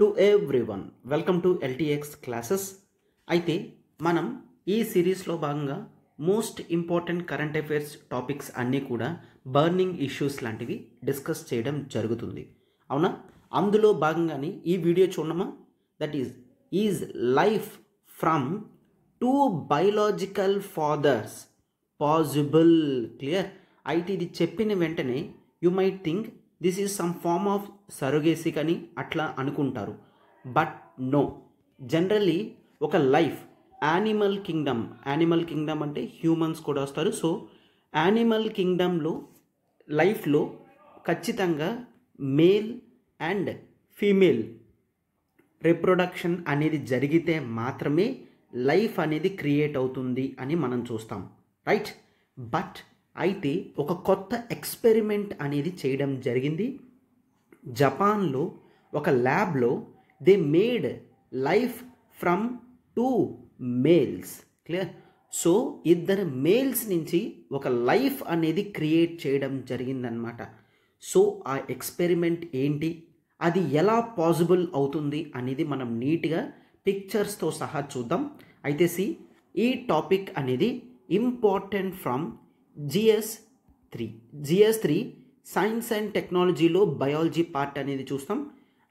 To one welcome to LTX classes అయితే మనం ఈ సిరీస్లో భాగంగా most important current affairs topics అన్నీ కూడా బర్నింగ్ ఇష్యూస్ లాంటివి డిస్కస్ చేయడం జరుగుతుంది అవునా అందులో భాగంగానే ఈ వీడియో చూడమా that is is life from two biological fathers possible clear అయితే ఇది చెప్పిన వెంటనే you might think this is some form of surrogacy అని అట్లా అనుకుంటారు బట్ నో జనరల్లీ ఒక life animal kingdom animal kingdom అంటే హ్యూమన్స్ కూడా వస్తారు సో యానిమల్ కింగ్డమ్లో లైఫ్లో ఖచ్చితంగా మేల్ అండ్ ఫీమేల్ రిప్రొడక్షన్ అనేది జరిగితే మాత్రమే లైఫ్ అనేది క్రియేట్ అవుతుంది అని మనం చూస్తాం రైట్ బట్ అయితే ఒక కొత్త ఎక్స్పెరిమెంట్ అనేది చేయడం జరిగింది జపాన్లో ఒక ల్యాబ్లో they made life from two males clear so ఇద్దరు మేల్స్ నుంచి ఒక లైఫ్ అనేది క్రియేట్ చేయడం జరిగిందనమాట సో ఆ ఎక్స్పెరిమెంట్ ఏంటి అది ఎలా పాసిబుల్ అవుతుంది అనేది మనం నీట్గా పిక్చర్స్తో సహా చూద్దాం అయితే సి ఈ టాపిక్ అనేది important from GS three GS three science and టెక్నాలజీలో బయాలజీ పార్ట్ అనేది చూస్తాం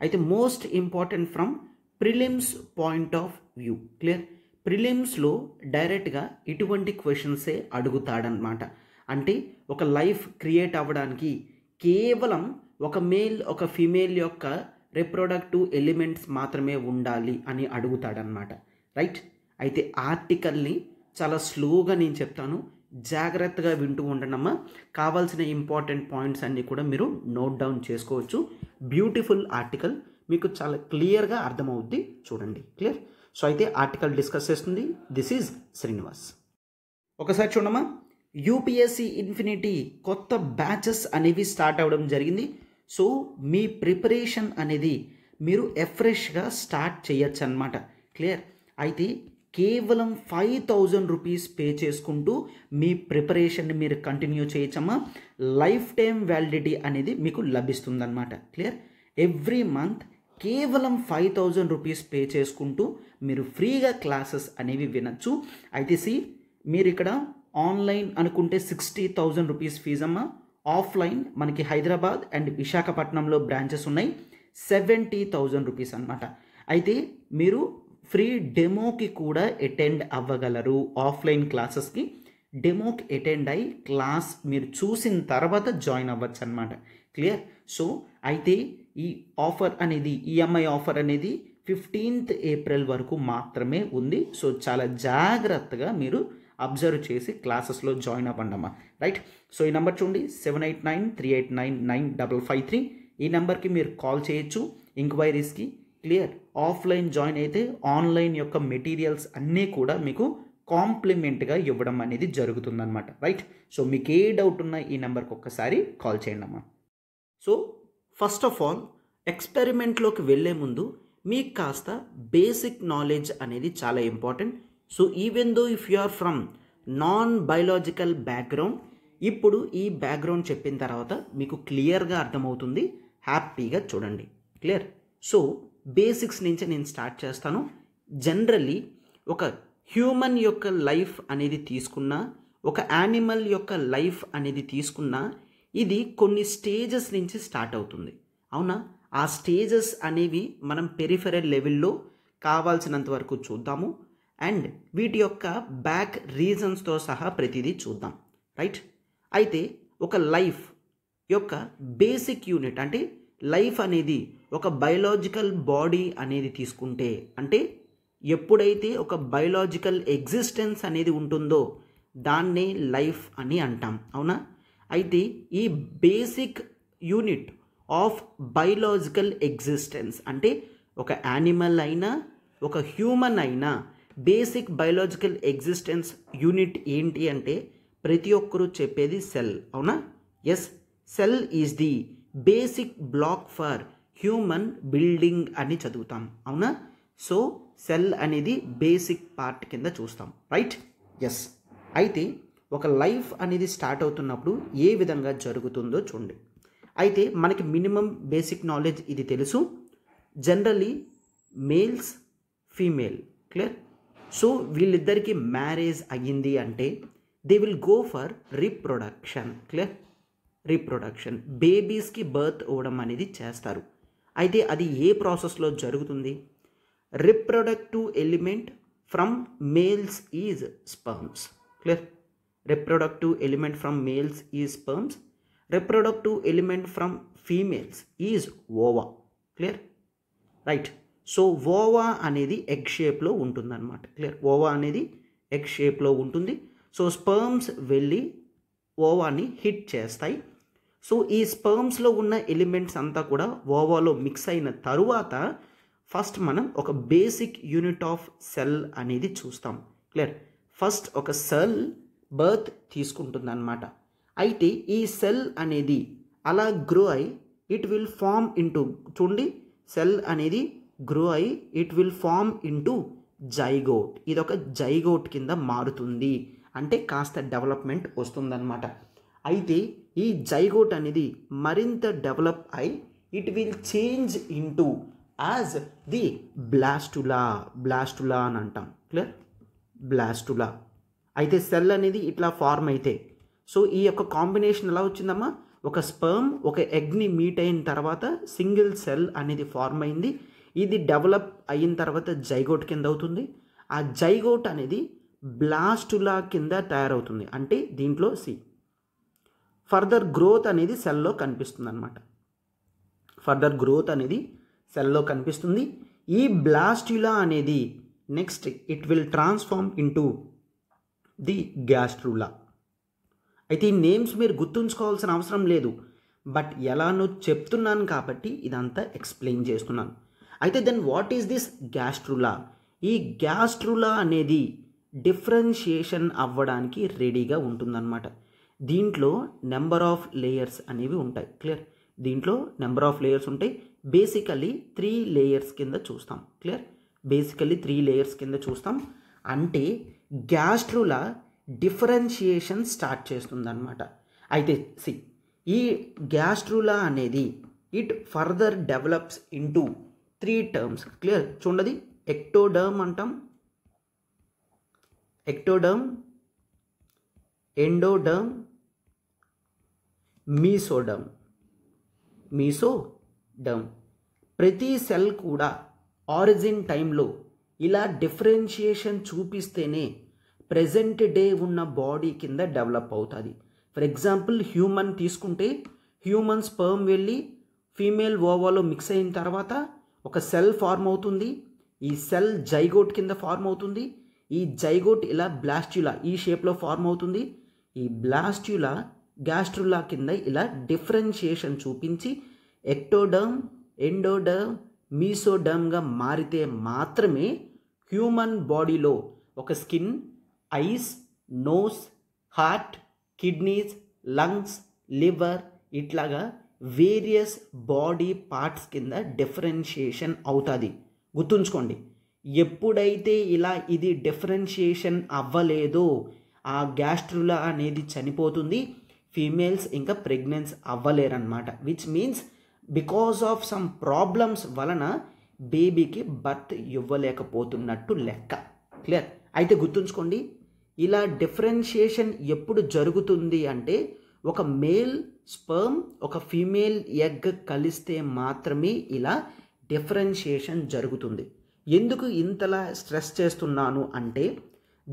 అయితే most important from prelims point of view clear ప్రిలిమ్స్లో డైరెక్ట్గా ఇటువంటి క్వశ్చన్సే అడుగుతాడనమాట అంటే ఒక లైఫ్ క్రియేట్ అవ్వడానికి కేవలం ఒక మేల్ ఒక ఫీమేల్ యొక్క రిప్రొడక్టివ్ ఎలిమెంట్స్ మాత్రమే ఉండాలి అని అడుగుతాడనమాట రైట్ అయితే ఆర్టికల్ని చాలా స్లోగా నేను చెప్తాను జాగ్రత్తగా వింటూ ఉండనమ్మా కావాల్సిన ఇంపార్టెంట్ పాయింట్స్ అన్నీ కూడా మీరు నోట్ డౌన్ చేసుకోవచ్చు బ్యూటిఫుల్ ఆర్టికల్ మీకు చాలా క్లియర్గా అర్థమవుద్ది చూడండి క్లియర్ సో అయితే ఆర్టికల్ డిస్కస్ చేస్తుంది దిస్ ఈజ్ శ్రీనివాస్ ఒకసారి చూడమ్మా యూపీఎస్సి ఇన్ఫినిటీ కొత్త బ్యాచెస్ అనేవి స్టార్ట్ అవ్వడం జరిగింది సో మీ ప్రిపరేషన్ అనేది మీరు ఎఫ్రెష్గా స్టార్ట్ చేయొచ్చు అనమాట క్లియర్ అయితే కేవలం ఫైవ్ థౌజండ్ రూపీస్ పే చేసుకుంటూ మీ ప్రిపరేషన్ని మీరు కంటిన్యూ చేయొచ్చమ్మా లైఫ్ టైం వ్యాలిడిటీ అనేది మీకు లభిస్తుందన్నమాట క్లియర్ ఎవ్రీ మంత్ కేవలం ఫైవ్ థౌజండ్ రూపీస్ పే చేసుకుంటూ మీరు ఫ్రీగా క్లాసెస్ అనేవి వినొచ్చు అయితే సి మీరు ఇక్కడ ఆన్లైన్ అనుకుంటే సిక్స్టీ థౌజండ్ రూపీస్ ఫీజ్ అమ్మ ఆఫ్లైన్ మనకి హైదరాబాద్ అండ్ విశాఖపట్నంలో బ్రాంచెస్ ఉన్నాయి సెవెంటీ థౌజండ్ రూపీస్ అనమాట అయితే మీరు ఫ్రీ డెమోకి కూడా అటెండ్ అవ్వగలరు ఆఫ్లైన్ క్లాసెస్కి డెమోకి అటెండ్ అయ్యి క్లాస్ మీరు చూసిన తర్వాత జాయిన్ అవ్వచ్చు అనమాట క్లియర్ సో అయితే ఈ ఆఫర్ అనేది ఈఎంఐ ఆఫర్ అనేది ఫిఫ్టీన్త్ ఏప్రిల్ వరకు మాత్రమే ఉంది సో చాలా జాగ్రత్తగా మీరు అబ్జర్వ్ చేసి క్లాసెస్లో జాయిన్ అవ్వండమ్మా రైట్ సో ఈ నెంబర్ చూడండి seven eight nine three eight nine nine double five three ఈ నెంబర్కి మీరు కాల్ చేయొచ్చు ఎంక్వైరీస్కి క్లియర్ ఆఫ్లైన్ జాయిన్ అయితే ఆన్లైన్ యొక్క మెటీరియల్స్ అన్నీ కూడా మీకు కాంప్లిమెంట్గా ఇవ్వడం అనేది అనమాట రైట్ సో మీకు ఏ డౌట్ ఉన్నా ఈ నెంబర్కి ఒక్కసారి కాల్ చేయండి అమ్మా సో ఫస్ట్ ఆఫ్ ఆల్ ఎక్స్పెరిమెంట్లోకి వెళ్ళే ముందు మీకు కాస్త బేసిక్ నాలెడ్జ్ అనేది చాలా important so even though if you are from non biological background ఇప్పుడు ఈ బ్యాక్గ్రౌండ్ చెప్పిన తర్వాత మీకు క్లియర్గా అర్థమవుతుంది హ్యాపీగా చూడండి క్లియర్ సో బేసిక్స్ నుంచి నేను స్టార్ట్ చేస్తాను జనరల్లీ ఒక హ్యూమన్ యొక్క లైఫ్ అనేది తీసుకున్న ఒక యానిమల్ యొక్క లైఫ్ అనేది తీసుకున్న ఇది కొన్ని స్టేజెస్ నుంచి స్టార్ట్ అవుతుంది అవునా ఆ స్టేజెస్ అనేవి మనం పెరిఫెరల్ లెవెల్లో కావాల్సినంత వరకు చూద్దాము అండ్ వీటి యొక్క బ్యాక్ రీజన్స్తో సహా ప్రతిదీ చూద్దాం రైట్ అయితే ఒక లైఫ్ యొక్క బేసిక్ యూనిట్ అంటే లైఫ్ అనేది ఒక బయలాజికల్ బాడీ అనేది తీసుకుంటే అంటే ఎప్పుడైతే ఒక బయలాజికల్ ఎగ్జిస్టెన్స్ అనేది ఉంటుందో దాన్నే లైఫ్ అని అంటాం అవునా అయితే ఈ basic unit of biological existence అంటే ఒక యానిమల్ అయినా ఒక హ్యూమన్ అయినా బేసిక్ బయలాజికల్ ఎగ్జిస్టెన్స్ యూనిట్ ఏంటి అంటే ప్రతి ఒక్కరూ చెప్పేది సెల్ అవునా yes cell is the basic block for human building అని చదువుతాం అవునా సో సెల్ అనేది బేసిక్ పార్ట్ కింద చూస్తాం రైట్ ఎస్ అయితే ఒక లైఫ్ అనేది స్టార్ట్ అవుతున్నప్పుడు ఏ విధంగా జరుగుతుందో చూడండి అయితే మనకి మినిమం బేసిక్ నాలెడ్జ్ ఇది తెలుసు generally males female clear so వీళ్ళిద్దరికీ మ్యారేజ్ అయ్యింది అంటే they will go for reproduction clear reproduction బేబీస్కి బర్త్ ఇవ్వడం అనేది చేస్తారు అయితే అది ఏ ప్రాసెస్లో జరుగుతుంది reproductive element from males is sperms clear reproductive element from males is sperms reproductive element from females is ova clear right so ova అనేది ఎగ్ షేప్లో ఉంటుందన్నమాట క్లియర్ ఓవా అనేది ఎగ్ షేప్లో ఉంటుంది సో స్పర్మ్స్ వెళ్ళి ఓవాని హిట్ చేస్తాయి సో ఈ స్పర్మ్స్లో ఉన్న ఎలిమెంట్స్ అంతా కూడా ఓవాలో మిక్స్ అయిన తరువాత ఫస్ట్ మనం ఒక బేసిక్ యూనిట్ ఆఫ్ సెల్ అనేది చూస్తాం క్లియర్ ఫస్ట్ ఒక సెల్ బర్త్ అనమాట అయితే ఈ సెల్ అనేది అలా గ్రో అయి ఇట్ విల్ ఫామ్ ఇంటూ చూడండి సెల్ అనేది గ్రో అయి it will form into zygote ఇది ఒక జైగోట్ కింద మారుతుంది అంటే కాస్త డెవలప్మెంట్ వస్తుందన్నమాట అయితే ఈ జైగోట్ అనేది మరింత డెవలప్ అయి it will change into as the blastula blastula అని అంటాం క్లియర్ బ్లాస్టులా అయితే సెల్ అనేది ఇట్లా ఫార్మ్ అయితే సో ఈ యొక్క కాంబినేషన్ ఎలా వచ్చిందమ్మా ఒక స్పర్మ్ ఒక ఎగ్ని మీట్ అయిన తర్వాత సింగిల్ సెల్ అనేది ఫార్మ్ అయింది ఇది డెవలప్ అయిన తర్వాత జైగోట్ కింద అవుతుంది ఆ జైగోట్ అనేది బ్లాస్టులా కింద తయారవుతుంది అంటే దీంట్లో సి ఫర్దర్ గ్రోత్ అనేది సెల్లో కనిపిస్తుంది అనమాట ఫర్దర్ గ్రోత్ అనేది సెల్లో కనిపిస్తుంది ఈ బ్లాస్టులా అనేది next it will transform into the gastrula అయితే ఈ నేమ్స్ మీరు గుర్తుంచుకోవాల్సిన అవసరం లేదు బట్ ఎలానో చెప్తున్నాను కాబట్టి ఇదంతా ఎక్స్ప్లెయిన్ చేస్తున్నాను అయితే then what is this gastrula ఈ గ్యాస్ట్రులా అనేది డిఫరెన్షియేషన్ అవ్వడానికి రెడీగా ఉంటుందన్నమాట దీంట్లో నెంబర్ ఆఫ్ లేయర్స్ అనేవి ఉంటాయి క్లియర్ దీంట్లో నెంబర్ ఆఫ్ లేయర్స్ ఉంటాయి బేసికలీ త్రీ లేయర్స్ కింద చూస్తాం క్లియర్ బేసికలీ త్రీ లేయర్స్ కింద చూస్తాం అంటే గ్యాస్ట్రుల డిఫరెన్షియేషన్ స్టార్ట్ అనమాట అయితే సి ఈ గ్యాస్ట్రులా అనేది it further develops into three terms clear చూడండి ఎక్టోడర్మ్ అంటాం ectoderm endoderm mesoderm mesoderm ప్రతి సెల్ కూడా ఆరిజిన్ టైంలో ఇలా డిఫరెన్షియేషన్ చూపిస్తేనే ప్రజెంట్ డే ఉన్న బాడీ కింద డెవలప్ అవుతుంది ఫర్ ఎగ్జాంపుల్ హ్యూమన్ తీసుకుంటే హ్యూమన్ స్పర్మ్ వెళ్ళి ఫీమేల్ ఓవాలో మిక్స్ అయిన తర్వాత ఒక సెల్ ఫార్మ్ అవుతుంది ఈ సెల్ జైగోట్ కింద ఫార్మ్ అవుతుంది ఈ జైగోట్ ఇలా బ్లాస్ట్యులా ఈ షేప్లో ఫార్మ్ అవుతుంది ఈ బ్లాస్ట్యులా గ్యాస్ట్రులా కింద ఇలా డిఫరెన్షియేషన్ చూపించి ఎక్టోడర్మ్ ఎండోడర్మ్ మీసోడర్మ్గా మారితే మాత్రమే హ్యూమన్ బాడీలో ఒక skin eyes nose heart kidneys lungs liver ఇట్లాగా వేరియస్ బాడీ పార్ట్స్ కింద డిఫరెన్షియేషన్ అవుతుంది గుర్తుంచుకోండి ఎప్పుడైతే ఇలా ఇది డిఫరెన్షియేషన్ అవ్వలేదో ఆ గ్యాస్ట్రులా అనేది చనిపోతుంది ఫీమేల్స్ ఇంకా ప్రెగ్నెన్స్ అవ్వలేరనమాట which means because of some problems వలన బేబీకి బర్త్ ఇవ్వలేకపోతున్నట్టు లెక్క క్లియర్ అయితే గుర్తుంచుకోండి ఇలా డిఫరెన్షియేషన్ ఎప్పుడు జరుగుతుంది అంటే ఒక మేల్ స్పర్మ్ ఒక ఫీమేల్ ఎగ్ కలిస్తే మాత్రమే ఇలా డిఫరెన్షియేషన్ జరుగుతుంది ఎందుకు ఇంతలా స్ట్రెస్ చేస్తున్నాను అంటే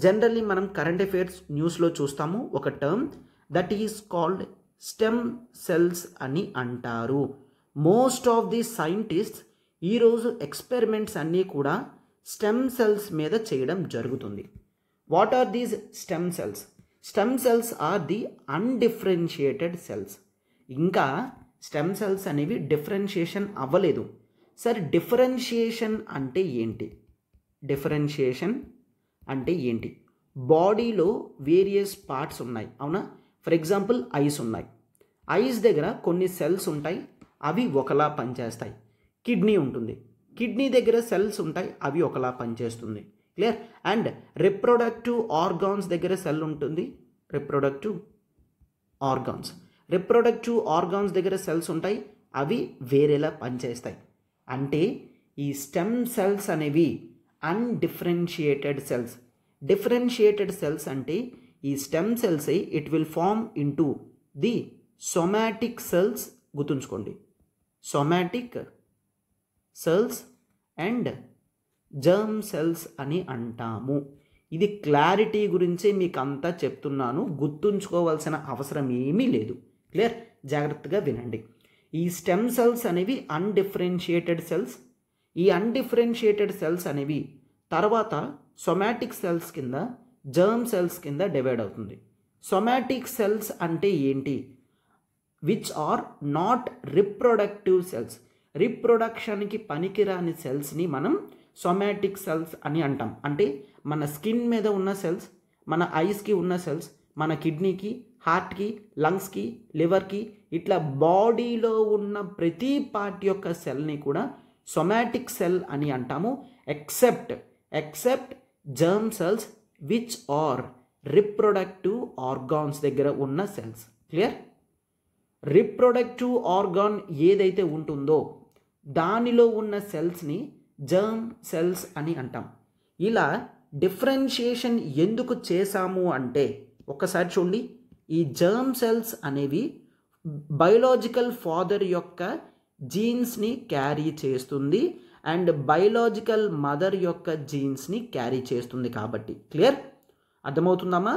జనరల్లీ మనం కరెంట్ అఫైర్స్ న్యూస్లో చూస్తాము ఒక term that is called stem cells అని అంటారు మోస్ట్ ఆఫ్ ది సైంటిస్ట్ ఈరోజు ఎక్స్పెరిమెంట్స్ అన్నీ కూడా స్టెమ్ సెల్స్ మీద చేయడం జరుగుతుంది what are these stem cells stem cells are the undifferentiated cells ఇంకా స్టెమ్ సెల్స్ అనేవి డిఫరెన్షియేషన్ అవ్వలేదు సరే డిఫరెన్షియేషన్ అంటే ఏంటి డిఫరెన్షియేషన్ అంటే ఏంటి బాడీలో వేరియస్ పార్ట్స్ ఉన్నాయి అవునా ఫర్ ఎగ్జాంపుల్ ఐస్ ఉన్నాయి ఐస్ దగ్గర కొన్ని సెల్స్ ఉంటాయి అవి ఒకలా పనిచేస్తాయి కిడ్నీ ఉంటుంది కిడ్నీ దగ్గర సెల్స్ ఉంటాయి అవి ఒకలా పనిచేస్తుంది క్లియర్ అండ్ రిప్రొడక్టివ్ ఆర్గాన్స్ దగ్గర సెల్ ఉంటుంది రిప్రొడక్టివ్ ఆర్గాన్స్ రిప్రొడక్టివ్ ఆర్గాన్స్ దగ్గర సెల్స్ ఉంటాయి అవి వేరేలా పనిచేస్తాయి అంటే ఈ స్టెమ్ సెల్స్ అనేవి అన్డిఫరెన్షియేటెడ్ సెల్స్ డిఫరెన్షియేటెడ్ సెల్స్ అంటే ఈ stem cells it will form into the somatic cells గుర్తుంచుకోండి somatic cells and germ cells అని అంటాము ఇది క్లారిటీ గురించి మీకు అంతా చెప్తున్నాను గుర్తుంచుకోవాల్సిన అవసరం ఏమీ లేదు క్లియర్ జాగ్రత్తగా వినండి ఈ స్టెమ్ సెల్స్ అనేవి అన్డిఫరెన్షియేటెడ్ సెల్స్ ఈ అన్డిఫరెన్షియేటెడ్ సెల్స్ అనేవి తర్వాత సొమాటిక్ సెల్స్ కింద జర్మ్ సెల్స్ కింద డివైడ్ అవుతుంది సొమాటిక్ సెల్స్ అంటే ఏంటి which are not reproductive cells రిప్రొడక్షన్కి పనికిరాని సెల్స్ని మనం సొమాటిక్ సెల్స్ అని అంటాం అంటే మన స్కిన్ మీద ఉన్న సెల్స్ మన ఐస్కి ఉన్న సెల్స్ మన కిడ్నీకి హార్ట్కి లంగ్స్కి లివర్కి ఇట్లా బాడీలో ఉన్న ప్రతి పార్ట్ యొక్క సెల్ని కూడా సొమాటిక్ సెల్ అని అంటాము except except germ cells which are reproductive organs దగ్గర ఉన్న సెల్స్ క్లియర్ రిప్రొడక్టివ్ ఆర్గాన్ ఏదైతే ఉంటుందో దానిలో ఉన్న సెల్స్ని జర్మ్ సెల్స్ అని అంటాం ఇలా డిఫరెన్షియేషన్ ఎందుకు చేశాము అంటే ఒక్కసారి చూడండి ఈ జర్మ్ సెల్స్ అనేవి బయోలాజికల్ ఫాదర్ యొక్క జీన్స్ని క్యారీ చేస్తుంది అండ్ బయలాజికల్ మదర్ యొక్క జీన్స్ని క్యారీ చేస్తుంది కాబట్టి క్లియర్ అర్థమవుతుందమ్మా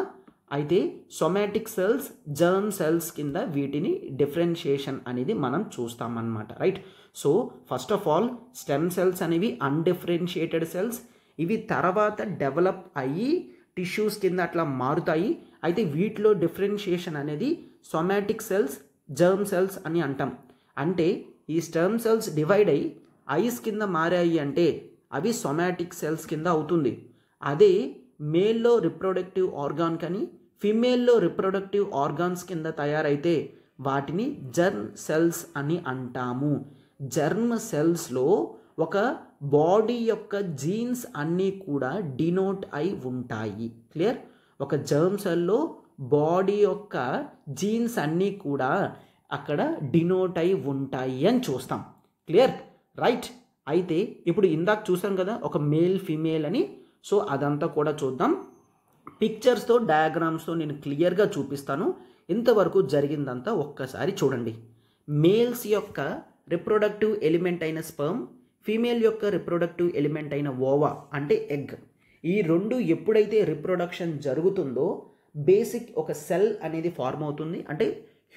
అయితే సొమాటిక్ సెల్స్ జర్మ్ సెల్స్ కింద వీటిని డిఫరెన్షియేషన్ అనేది మనం చూస్తామన్నమాట right so first of all stem cells అనేవి అన్డిఫరెన్షియేటెడ్ సెల్స్ ఇవి తర్వాత డెవలప్ అయ్యి టిష్యూస్ కింద అట్లా మారుతాయి అయితే వీటిలో డిఫరెన్షియేషన్ అనేది సొమాటిక్ సెల్స్ జర్మ్ సెల్స్ అని అంటాం అంటే ఈ స్టర్మ్ సెల్స్ డివైడ్ అయ్యి ఐస్ కింద మారాయి అంటే అవి సొమాటిక్ సెల్స్ కింద అవుతుంది అదే మేల్లో రిప్రొడక్టివ్ ఆర్గాన్ కానీ ఫిమేల్లో రిప్రొడక్టివ్ ఆర్గాన్స్ కింద తయారైతే వాటిని జర్మ్ సెల్స్ అని అంటాము జర్మ్ సెల్స్లో ఒక బాడీ యొక్క జీన్స్ అన్నీ కూడా డినోట్ అయి ఉంటాయి క్లియర్ ఒక జర్మ్ సెల్లో బాడీ యొక్క జీన్స్ అన్నీ కూడా అక్కడ డినోట్ అయి ఉంటాయి అని చూస్తాం క్లియర్ రైట్ అయితే ఇప్పుడు ఇందాక చూసాం కదా ఒక మేల్ ఫీమేల్ అని సో అదంతా కూడా చూద్దాం పిక్చర్స్తో డయాగ్రామ్స్తో నేను క్లియర్గా చూపిస్తాను ఇంతవరకు జరిగిందంతా ఒక్కసారి చూడండి మేల్స్ యొక్క రిప్రొడక్టివ్ ఎలిమెంట్ అయిన స్పర్మ్ ఫీమేల్ యొక్క రిప్రొడక్టివ్ ఎలిమెంట్ అయిన ఓవా అంటే ఎగ్ ఈ రెండు ఎప్పుడైతే రిప్రొడక్షన్ జరుగుతుందో బేసిక్ ఒక సెల్ అనేది ఫార్మ్ అవుతుంది అంటే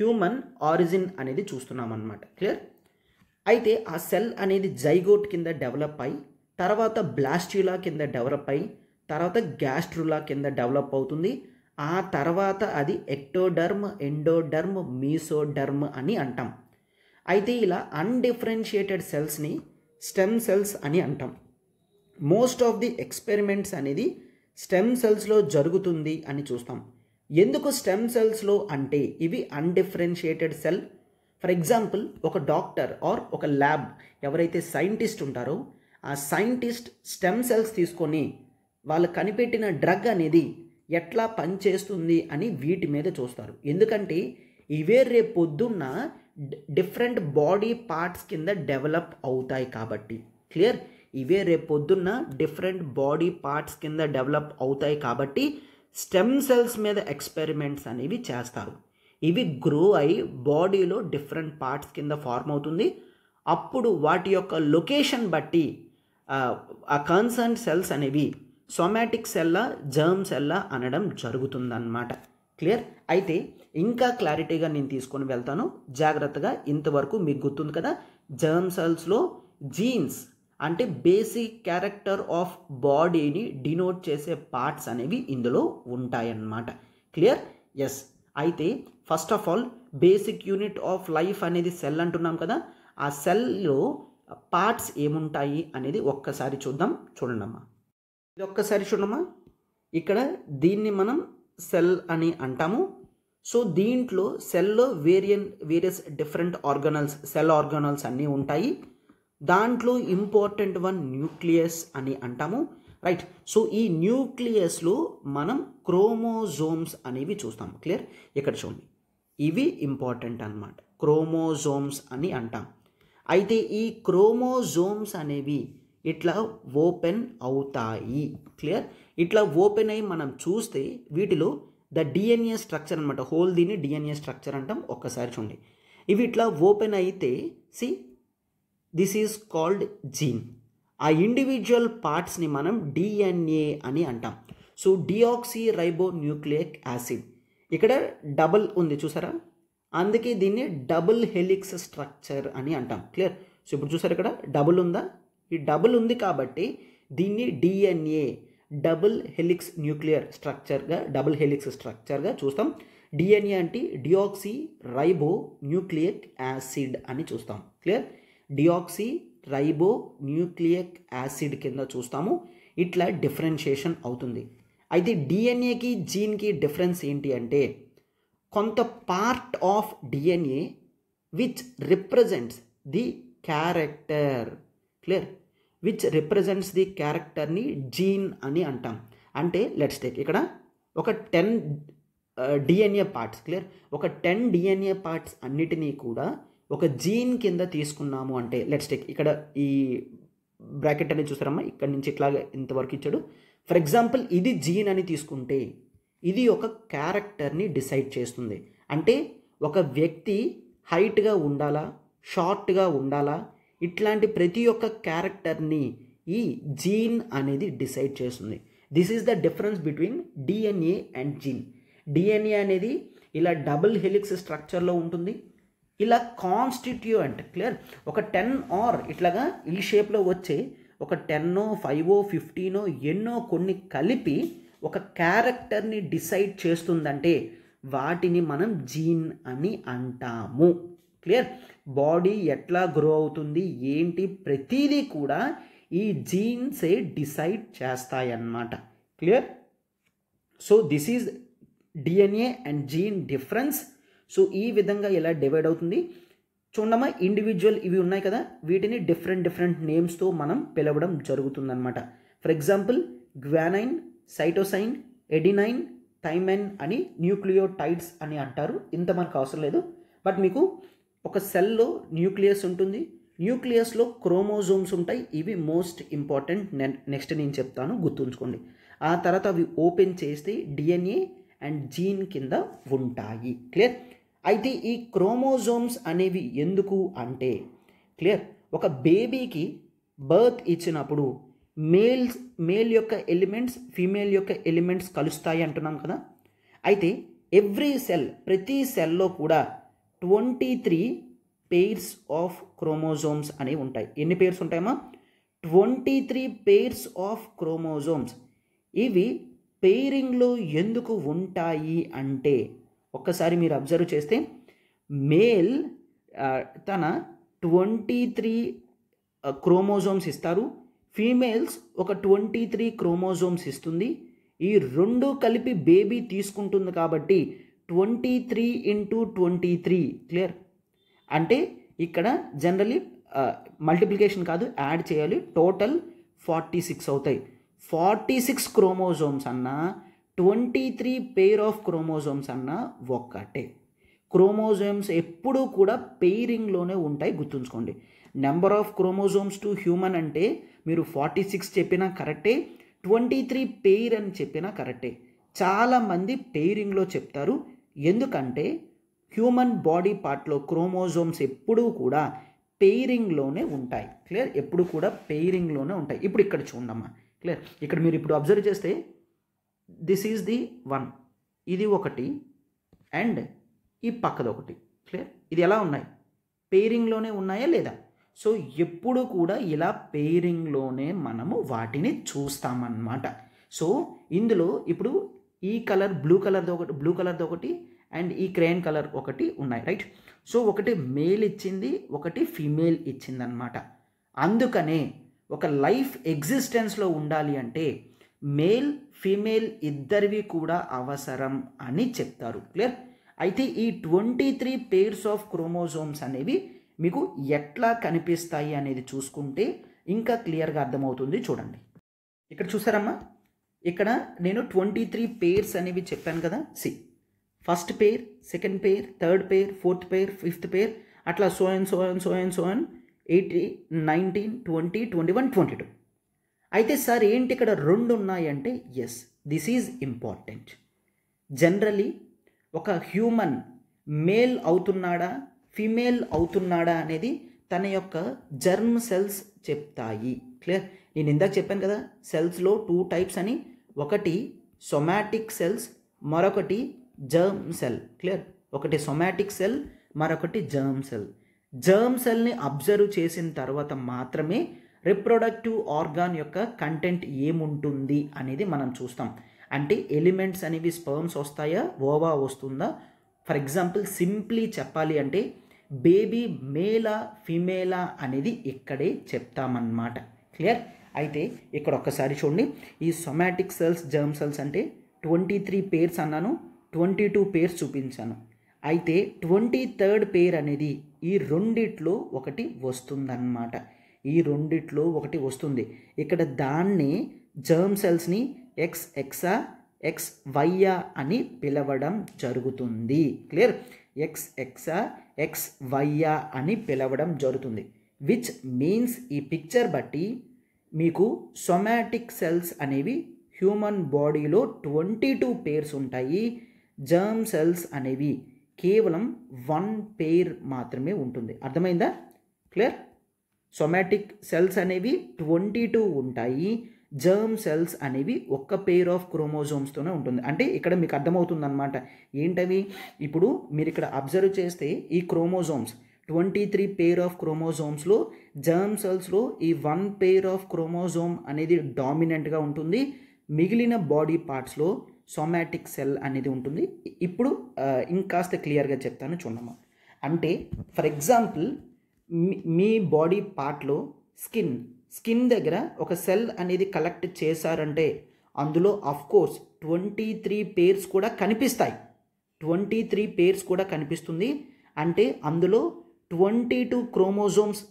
హ్యూమన్ ఆరిజిన్ అనేది చూస్తున్నాం అనమాట క్లియర్ అయితే ఆ సెల్ అనేది జైగోట్ కింద డెవలప్ అయి తర్వాత బ్లాస్ట్యులా కింద డెవలప్ అయి తర్వాత గ్యాస్ట్రులా కింద డెవలప్ అవుతుంది ఆ తర్వాత అది ఎక్టోడర్మ్ ఎండోడర్మ్ మీసోడర్మ్ అని అంటాం అయితే ఇలా అన్డిఫరెన్షియేటెడ్ సెల్స్ని స్టెమ్ సెల్స్ అని అంటాం మోస్ట్ ఆఫ్ ది ఎక్స్పెరిమెంట్స్ అనేది స్టెమ్ సెల్స్లో జరుగుతుంది అని చూస్తాం ఎందుకు స్టెమ్ సెల్స్లో అంటే ఇవి అన్డిఫరెన్షియేటెడ్ సెల్ ఫర్ ఎగ్జాంపుల్ ఒక డాక్టర్ ఆర్ ఒక ల్యాబ్ ఎవరైతే సైంటిస్ట్ ఉంటారో ఆ సైంటిస్ట్ స్టెమ్ సెల్స్ తీసుకొని వాళ్ళు కనిపెట్టిన డ్రగ్ అనేది ఎట్లా పనిచేస్తుంది అని వీటి మీద చూస్తారు ఎందుకంటే ఇవే రేపు పొద్దున్న డిఫరెంట్ బాడీ పార్ట్స్ కింద డెవలప్ అవుతాయి కాబట్టి క్లియర్ ఇవే రేపు పొద్దున్న డిఫరెంట్ బాడీ పార్ట్స్ కింద డెవలప్ అవుతాయి కాబట్టి స్టెమ్ సెల్స్ మీద ఎక్స్పెరిమెంట్స్ అనేవి చేస్తారు ఇవి గ్రో అయి బాడీలో డిఫరెంట్ పార్ట్స్ కింద ఫార్మ్ అవుతుంది అప్పుడు వాటి యొక్క లొకేషన్ బట్టి ఆ కన్సర్న్ సెల్స్ అనేవి సోమాటిక్ సెల్లా జర్మ్ సెల్లా అనడం జరుగుతుందన్నమాట క్లియర్ అయితే ఇంకా క్లారిటీగా నేను తీసుకొని వెళ్తాను జాగ్రత్తగా ఇంతవరకు మీకు గుర్తుంది కదా జర్మ్ సెల్స్లో జీన్స్ అంటే బేసిక్ క్యారెక్టర్ ఆఫ్ బాడీని డినోట్ చేసే పార్ట్స్ అనేవి ఇందులో ఉంటాయన్నమాట క్లియర్ ఎస్ అయితే first of all basic unit of life అనేది సెల్ అంటున్నాం కదా ఆ సెల్లో పార్ట్స్ ఏముంటాయి అనేది ఒక్కసారి చూద్దాం చూడండమ్మా ఇది ఒక్కసారి చూడమ్మా ఇక్కడ దీన్ని మనం సెల్ అని అంటాము సో దీంట్లో సెల్లో various various different organelles cell organelles అన్నీ ఉంటాయి దాంట్లో ఇంపార్టెంట్ వన్ న్యూక్లియస్ అని అంటాము రైట్ సో ఈ న్యూక్లియస్లో మనం క్రోమోజోమ్స్ అనేవి చూస్తాం క్లియర్ ఇక్కడ చూడండి ఇవి ఇంపార్టెంట్ అనమాట క్రోమోజోమ్స్ అని అంటాం అయితే ఈ క్రోమోజోమ్స్ అనేవి ఇట్లా ఓపెన్ అవుతాయి క్లియర్ ఇట్లా ఓపెన్ అయ్యి మనం చూస్తే వీటిలో ద డిఎన్ఏ స్ట్రక్చర్ అనమాట హోల్ దీని డిఎన్ఏ స్ట్రక్చర్ అంటాం ఒక్కసారి చూడండి ఇవి ఇట్లా ఓపెన్ అయితే see this is called gene ఆ ఇండివిజువల్ పార్ట్స్ని మనం డిఎన్ఏ అని అంటాం so deoxyribonucleic acid ఇక్కడ డబుల్ ఉంది చూసారా అందుకే దీన్ని డబుల్ హెలిక్స్ స్ట్రక్చర్ అని అంటాం క్లియర్ సో ఇప్పుడు చూసారు ఇక్కడ డబుల్ ఉందా ఈ డబుల్ ఉంది కాబట్టి దీన్ని డిఎన్ఏ డబుల్ హెలిక్స్ న్యూక్లియర్ స్ట్రక్చర్గా డబుల్ హెలిక్స్ స్ట్రక్చర్గా చూస్తాం డిఎన్ఏ అంటే డియాక్సీ రైబో న్యూక్లియక్ యాసిడ్ అని చూస్తాం clear deoxyribonucleic acid కింద చూస్తాము ఇట్లా డిఫరెన్షియేషన్ అవుతుంది అయితే డిఎన్ఏకి జీన్కి డిఫరెన్స్ ఏంటి అంటే కొంత part of DNA which represents the character clear which represents the క్యారెక్టర్ని జీన్ అని అంటాం అంటే లెట్స్ టేక్ ఇక్కడ ఒక ten uh, DNA parts clear ఒక టెన్ డిఎన్ఏ పార్ట్స్ అన్నిటినీ కూడా ఒక జీన్ కింద తీసుకున్నాము అంటే లెట్స్ టేక్ ఇక్కడ ఈ బ్రాకెట్ అనేది చూసారమ్మా ఇక్కడ నుంచి ఇట్లాగా ఇంతవరకు ఇచ్చాడు ఫర్ ఎగ్జాంపుల్ ఇది జీన్ అని తీసుకుంటే ఇది ఒక క్యారెక్టర్ని డిసైడ్ చేస్తుంది అంటే ఒక వ్యక్తి హైట్గా ఉండాలా షార్ట్గా ఉండాలా ఇట్లాంటి ప్రతి ఒక్క క్యారెక్టర్ని ఈ జీన్ అనేది డిసైడ్ చేస్తుంది this is the difference between DNA and gene DNA అనేది ఇలా డబుల్ హెలిక్స్ స్ట్రక్చర్లో ఉంటుంది ఇలా కాన్స్టిట్యూయంట్ క్లియర్ ఒక టెన్ ఆర్ ఇట్లాగా ఈ షేప్లో వచ్చే ఒక టెన్నో ఫైవో ఫిఫ్టీనో ఎన్నో కొన్ని కలిపి ఒక క్యారెక్టర్ని డిసైడ్ చేస్తుందంటే వాటిని మనం జీన్ అని అంటాము క్లియర్ బాడీ ఎట్లా గ్రో అవుతుంది ఏంటి ప్రతిదీ కూడా ఈ జీన్సే డిసైడ్ చేస్తాయన్నమాట clear so this is DNA and gene difference so ఈ విధంగా ఎలా డివైడ్ అవుతుంది చూడమ్మా ఇండివిజువల్ ఇవి ఉన్నాయి కదా వీటిని డిఫరెంట్ డిఫరెంట్ నేమ్స్తో మనం పిలవడం జరుగుతుందన్నమాట for example guanine cytosine adenine thymine అని న్యూక్లియోటైడ్స్ అని అంటారు ఇంత మనకు అవసరం లేదు బట్ మీకు ఒక సెల్లో న్యూక్లియస్ ఉంటుంది న్యూక్లియస్లో క్రోమోజోమ్స్ ఉంటాయి ఇవి మోస్ట్ ఇంపార్టెంట్ నెక్స్ట్ నేను చెప్తాను గుర్తుంచుకోండి ఆ తర్వాత అవి ఓపెన్ చేస్తే డిఎన్ఏ అండ్ జీన్ కింద ఉంటాయి క్లియర్ అయితే ఈ క్రోమోజోమ్స్ అనేవి ఎందుకు అంటే క్లియర్ ఒక బేబీకి బర్త్ ఇచ్చినప్పుడు మేల్స్ మేల్ యొక్క ఎలిమెంట్స్ ఫీమేల్ యొక్క ఎలిమెంట్స్ కలుస్తాయి అంటున్నాం కదా అయితే ఎవ్రీ సెల్ ప్రతి సెల్లో కూడా twenty three pairs of chromosomes అనేవి ఉంటాయి ఎన్ని పేర్స్ ఉంటాయమ్మా twenty three pairs of chromosomes ఇవి పెయిరింగ్లో ఎందుకు ఉంటాయి అంటే ఒక్కసారి మీరు అబ్జర్వ్ చేస్తే మేల్ తన ట్వంటీ త్రీ క్రోమోజోమ్స్ ఇస్తారు ఫీమేల్స్ ఒక ట్వంటీ త్రీ క్రోమోజోమ్స్ ఇస్తుంది ఈ రెండు కలిపి బేబీ తీసుకుంటుంది కాబట్టి twenty three into twenty three clear అంటే ఇక్కడ జనరలీ మల్టిప్లికేషన్ కాదు యాడ్ చేయాలి టోటల్ ఫార్టీ సిక్స్ అవుతాయి ఫార్టీ సిక్స్ క్రోమోజోమ్స్ అన్నా twenty three pair of chromosomes అన్న ఒక్కటే క్రోమోజోమ్స్ ఎప్పుడూ కూడా పెయిరింగ్లోనే ఉంటాయి గుర్తుంచుకోండి number of chromosomes to human అంటే మీరు ఫార్టీ సిక్స్ చెప్పినా కరెక్టే ట్వంటీ త్రీ పెయిర్ అని చెప్పినా కరెక్టే చాలామంది పెయిరింగ్లో చెప్తారు ఎందుకంటే హ్యూమన్ బాడీ పార్ట్లో క్రోమోజోమ్స్ ఎప్పుడూ కూడా పెయిరింగ్లోనే ఉంటాయి క్లియర్ ఎప్పుడు కూడా పెయిరింగ్లోనే ఉంటాయి ఇప్పుడు ఇక్కడ చూడమ్మా క్లియర్ ఇక్కడ మీరు ఇప్పుడు అబ్జర్వ్ చేస్తే దిస్ ఈజ్ ది వన్ ఇది ఒకటి అండ్ ఈ పక్కది ఒకటి క్లియర్ ఇది ఎలా ఉన్నాయి పెయిరింగ్లోనే ఉన్నాయా లేదా సో ఎప్పుడు కూడా ఇలా పెయిరింగ్లోనే మనము వాటిని చూస్తామన్నమాట సో ఇందులో ఇప్పుడు ఈ కలర్ బ్లూ కలర్ది ఒకటి బ్లూ కలర్ది ఒకటి అండ్ ఈ క్రేన్ కలర్ ఒకటి ఉన్నాయి రైట్ సో ఒకటి మేల్ ఇచ్చింది ఒకటి ఫీమేల్ ఇచ్చిందనమాట అందుకనే ఒక లైఫ్ ఎగ్జిస్టెన్స్లో ఉండాలి అంటే మేల్ ఫీమేల్ ఇద్దరివి కూడా అవసరం అని చెప్తారు క్లియర్ అయితే ఈ twenty three pairs of chromosomes అనేవి మీకు ఎట్లా కనిపిస్తాయి అనేది చూసుకుంటే ఇంకా క్లియర్గా అర్థమవుతుంది చూడండి ఇక్కడ చూసారమ్మా ఇక్కడ నేను ట్వంటీ త్రీ పేర్స్ అనేవి చెప్పాను కదా see first pair second pair third pair fourth pair fifth pair అట్లా so on so on so on so on eighty nineteen twenty twenty one twenty two అయితే సార్ ఏంటి ఇక్కడ రెండు ఉన్నాయంటే yes this is important generally ఒక హ్యూమన్ మేల్ అవుతున్నాడా ఫీమేల్ అవుతున్నాడా అనేది తన యొక్క జర్మ్ సెల్స్ చెప్తాయి క్లియర్ నేను ఇందాక చెప్పాను కదా సెల్స్లో టూ టైప్స్ అని ఒకటి సొమాటిక్ సెల్స్ మరొకటి జర్మ్ సెల్ క్లియర్ ఒకటి సొమాటిక్ సెల్ మరొకటి జర్మ్ సెల్ జర్మ్ సెల్ని అబ్జర్వ్ చేసిన తర్వాత మాత్రమే రిప్రొడక్టివ్ ఆర్గాన్ యొక్క కంటెంట్ ఏముంటుంది అనేది మనం చూస్తాం అంటే ఎలిమెంట్స్ అనేవి స్పర్మ్స్ వస్తాయా ఓవా వస్తుందా ఫర్ ఎగ్జాంపుల్ సింప్లీ చెప్పాలి అంటే బేబీ మేలా ఫిమేలా అనేది ఇక్కడే చెప్తామన్నమాట క్లియర్ అయితే ఇక్కడ ఒక్కసారి చూడండి ఈ సొమాటిక్ సెల్స్ జర్మ్ సెల్స్ అంటే ట్వంటీ త్రీ పేర్స్ అన్నాను ట్వంటీ టూ పేర్స్ చూపించాను అయితే ట్వంటీ థర్డ్ పేర్ అనేది ఈ రెండిట్లో ఒకటి వస్తుందన్నమాట ఈ రెండిట్లో ఒకటి వస్తుంది ఇక్కడ దాన్ని జర్మ్ సెల్స్ని ఎక్స్ ఎక్సా ఎక్స్ వైయా అని పిలవడం జరుగుతుంది క్లియర్ ఎక్స్ ఎక్సా ఎక్స్ వైయా అని పిలవడం జరుగుతుంది విచ్ మీన్స్ ఈ పిక్చర్ బట్టి మీకు సొమాటిక్ సెల్స్ అనేవి హ్యూమన్ బాడీలో ట్వంటీ టూ పేర్స్ ఉంటాయి జర్మ్ సెల్స్ అనేవి కేవలం వన్ పేర్ మాత్రమే ఉంటుంది అర్థమైందా క్లియర్ సొమాటిక్ సెల్స్ అనేవి ట్వంటీ టూ ఉంటాయి జర్మ్ సెల్స్ అనేవి ఒక్క పేర్ ఆఫ్ క్రోమోజోమ్స్తోనే ఉంటుంది అంటే ఇక్కడ మీకు అర్థమవుతుంది అనమాట ఏంటవి ఇప్పుడు మీరు ఇక్కడ అబ్జర్వ్ చేస్తే ఈ chromosomes twenty three pair of క్రోమోజోమ్స్లో జర్మ్ సెల్స్లో ఈ వన్ పేర్ ఆఫ్ క్రోమోజోమ్ అనేది డామినెంట్గా ఉంటుంది మిగిలిన బాడీ పార్ట్స్లో సోమాటిక్ సెల్ అనేది ఉంటుంది ఇప్పుడు ఇంకాస్త క్లియర్గా చెప్తాను చూడమ్మా అంటే ఫర్ ఎగ్జాంపుల్ మీ బాడీ పార్ట్లో స్కిన్ స్కిన్ దగ్గర ఒక సెల్ అనేది కలెక్ట్ చేశారంటే అందులో కోర్స్ ట్వంటీ త్రీ పేర్స్ కూడా కనిపిస్తాయి ట్వంటీ త్రీ పేర్స్ కూడా కనిపిస్తుంది అంటే అందులో ట్వంటీ టూ క్రోమోజోమ్స్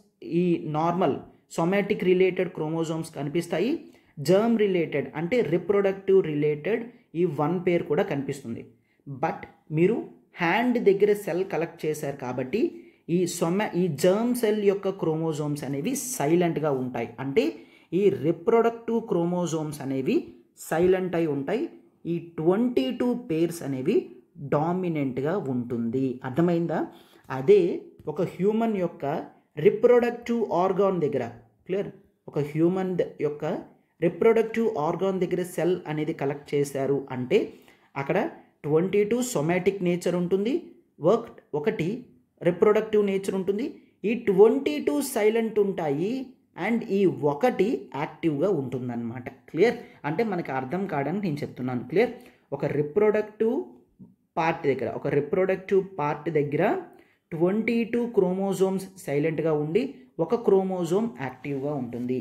ఈ నార్మల్ సొమాటిక్ రిలేటెడ్ క్రోమోజోమ్స్ కనిపిస్తాయి జర్మ్ రిలేటెడ్ అంటే రిప్రొడక్టివ్ రిలేటెడ్ ఈ వన్ పేర్ కూడా కనిపిస్తుంది బట్ మీరు హ్యాండ్ దగ్గర సెల్ కలెక్ట్ చేశారు కాబట్టి ఈ సొమ ఈ జర్మ్ సెల్ యొక్క క్రోమోజోమ్స్ అనేవి సైలెంట్గా ఉంటాయి అంటే ఈ రిప్రొడక్టివ్ క్రోమోజోమ్స్ అనేవి సైలెంట్ అయి ఉంటాయి ఈ ట్వంటీ టూ పేర్స్ అనేవి డామినెంట్గా ఉంటుంది అర్థమైందా అదే ఒక హ్యూమన్ యొక్క రిప్రొడక్టివ్ ఆర్గాన్ దగ్గర క్లియర్ ఒక హ్యూమన్ యొక్క రిప్రొడక్టివ్ ఆర్గాన్ దగ్గర సెల్ అనేది కలెక్ట్ చేశారు అంటే అక్కడ ట్వంటీ టూ సొమాటిక్ నేచర్ ఉంటుంది వర్క్ ఒకటి రిప్రొడక్టివ్ నేచర్ ఉంటుంది ఈ ట్వంటీ టూ సైలెంట్ ఉంటాయి అండ్ ఈ ఒకటి యాక్టివ్గా ఉంటుందన్నమాట క్లియర్ అంటే మనకి అర్థం కావడానికి నేను చెప్తున్నాను క్లియర్ ఒక రిప్రొడక్టివ్ పార్ట్ దగ్గర ఒక రిప్రొడక్టివ్ పార్ట్ దగ్గర ట్వంటీ టూ క్రోమోజోమ్స్ సైలెంట్గా ఉండి ఒక క్రోమోజోమ్ యాక్టివ్గా ఉంటుంది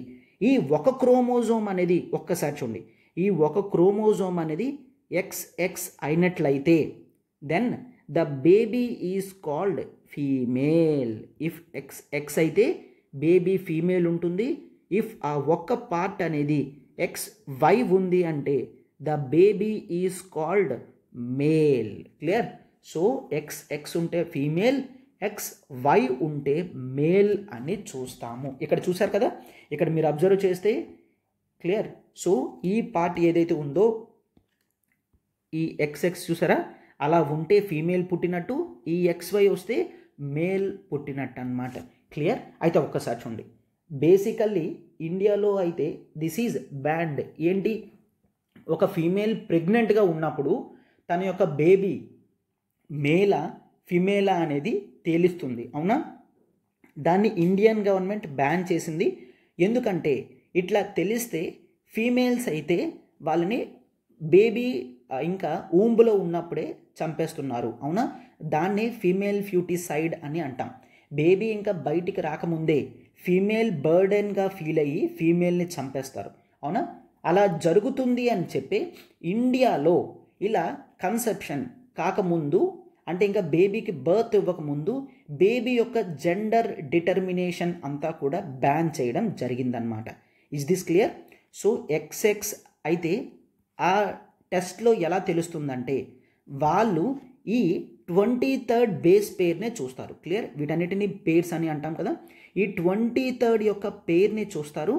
ఈ ఒక క్రోమోజోమ్ అనేది ఒక్కసారి చూడండి ఈ ఒక క్రోమోజోమ్ అనేది ఎక్స్ఎక్స్ అయినట్లయితే then the baby is called female if X X అయితే బేబీ ఫీమేల్ ఉంటుంది ఇఫ్ ఆ ఒక్క పార్ట్ అనేది ఎక్స్ వై ఉంది అంటే the baby is called male clear so X X ఉంటే ఫీమేల్ ఎక్స్ వై ఉంటే మేల్ అని చూస్తాము ఇక్కడ చూసారు కదా ఇక్కడ మీరు అబ్జర్వ్ చేస్తే క్లియర్ సో ఈ పార్ట్ ఏదైతే ఉందో ఈ ఎక్స్ఎక్స్ చూసారా అలా ఉంటే ఫీమేల్ పుట్టినట్టు ఈ ఎక్స్వై వస్తే మేల్ పుట్టినట్టు అనమాట క్లియర్ అయితే ఒక్కసారి చూడండి బేసికల్లీ ఇండియాలో అయితే దిస్ ఈజ్ బ్యాండ్ ఏంటి ఒక ఫీమేల్ ప్రెగ్నెంట్గా ఉన్నప్పుడు తన యొక్క బేబీ మేలా ఫిమేలా అనేది తేలిస్తుంది అవునా దాన్ని ఇండియన్ గవర్నమెంట్ బ్యాన్ చేసింది ఎందుకంటే ఇట్లా తెలిస్తే ఫీమేల్స్ అయితే వాళ్ళని బేబీ ఇంకా ఊంబులో ఉన్నప్పుడే చంపేస్తున్నారు అవునా దాన్ని ఫీమేల్ ఫ్యూటిసైడ్ అని అంటాం బేబీ ఇంకా బయటికి రాకముందే ఫీమేల్ బర్డెన్గా ఫీల్ అయ్యి ఫీమేల్ని చంపేస్తారు అవునా అలా జరుగుతుంది అని చెప్పి ఇండియాలో ఇలా కన్సెప్షన్ కాకముందు అంటే ఇంకా బేబీకి బర్త్ ఇవ్వకముందు బేబీ యొక్క జెండర్ డిటర్మినేషన్ అంతా కూడా బ్యాన్ చేయడం జరిగిందనమాట is this clear so X X అయితే ఆ టెస్ట్లో ఎలా తెలుస్తుందంటే వాళ్ళు ఈ ట్వంటీ థర్డ్ బేస్ పేర్నే చూస్తారు క్లియర్ వీటన్నిటిని పేర్స్ అని అంటాం కదా ఈ ట్వంటీ థర్డ్ యొక్క పేర్ని చూస్తారు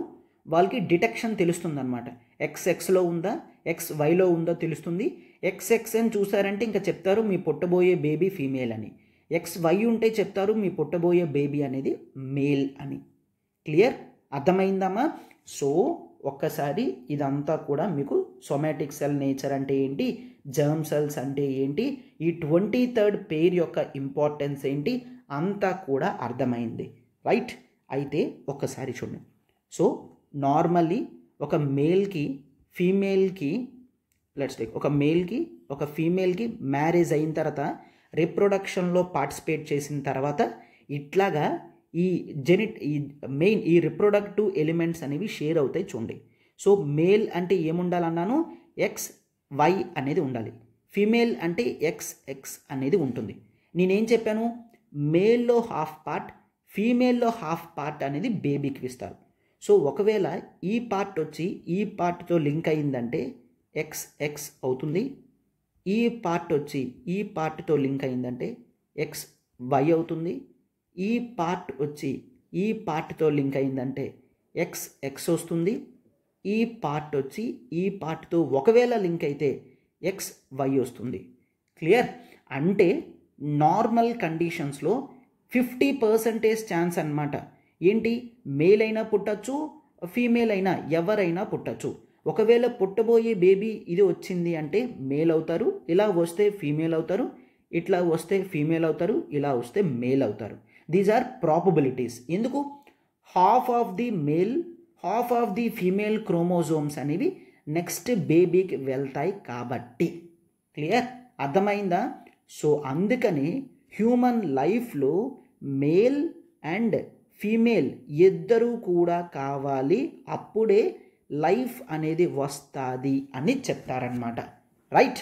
వాళ్ళకి డిటెక్షన్ తెలుస్తుందన్నమాట ఎక్స్ఎక్స్లో ఉందా ఎక్స్ వైలో ఉందా తెలుస్తుంది ఎక్స్ఎక్స్ అని చూసారంటే ఇంకా చెప్తారు మీ పుట్టబోయే బేబీ ఫీమేల్ అని ఎక్స్ వై ఉంటే చెప్తారు మీ పుట్టబోయే బేబీ అనేది మేల్ అని క్లియర్ అర్థమైందమ్మా సో ఒక్కసారి ఇదంతా కూడా మీకు సొమాటిక్ సెల్ నేచర్ అంటే ఏంటి జర్మ్ సెల్స్ అంటే ఏంటి ఈ ట్వంటీ థర్డ్ పేర్ యొక్క ఇంపార్టెన్స్ ఏంటి అంతా కూడా అర్థమైంది రైట్ అయితే ఒక్కసారి చూడండి సో నార్మల్లీ ఒక మేల్కి ఫీమేల్కి లెట్స్ టేక్ ఒక మేల్కి ఒక ఫీమేల్కి మ్యారేజ్ అయిన తర్వాత రిప్రొడక్షన్లో పార్టిసిపేట్ చేసిన తర్వాత ఇట్లాగా ఈ జెనిట్ ఈ మెయిన్ ఈ రిప్రొడక్టివ్ ఎలిమెంట్స్ అనేవి షేర్ అవుతాయి చూడండి సో మేల్ అంటే ఏముండాలన్నాను ఎక్స్ వై అనేది ఉండాలి ఫీమేల్ అంటే ఎక్స్ ఎక్స్ అనేది ఉంటుంది నేనేం చెప్పాను మేల్లో హాఫ్ పార్ట్ ఫీమేల్లో హాఫ్ పార్ట్ అనేది బేబీకి ఇస్తారు సో ఒకవేళ ఈ పార్ట్ వచ్చి ఈ పార్ట్తో లింక్ అయిందంటే ఎక్స్ ఎక్స్ అవుతుంది ఈ పార్ట్ వచ్చి ఈ పార్ట్తో లింక్ అయిందంటే ఎక్స్ వై అవుతుంది ఈ పార్ట్ వచ్చి ఈ పార్ట్తో లింక్ అయిందంటే ఎక్స్ ఎక్స్ వస్తుంది ఈ పార్ట్ వచ్చి ఈ పార్ట్తో ఒకవేళ లింక్ అయితే ఎక్స్ వై వస్తుంది క్లియర్ అంటే నార్మల్ కండిషన్స్లో ఫిఫ్టీ పర్సెంటేజ్ ఛాన్స్ అనమాట ఏంటి మేల్ అయినా పుట్టచ్చు ఫీమేల్ అయినా ఎవరైనా పుట్టచ్చు ఒకవేళ పుట్టబోయే బేబీ ఇది వచ్చింది అంటే మేల్ అవుతారు ఇలా వస్తే ఫీమేల్ అవుతారు ఇట్లా వస్తే ఫీమేల్ అవుతారు ఇలా వస్తే మేల్ అవుతారు దీస్ ఆర్ ప్రాబబిలిటీస్ ఎందుకు half of the male half of the female chromosomes అనేవి నెక్స్ట్ బేబీకి వెళ్తాయి కాబట్టి క్లియర్ అర్థమైందా సో అందుకని హ్యూమన్ లైఫ్లో మేల్ అండ్ ఫీమేల్ ఇద్దరూ కూడా కావాలి అప్పుడే లైఫ్ అనేది వస్తుంది అని చెప్తారనమాట రైట్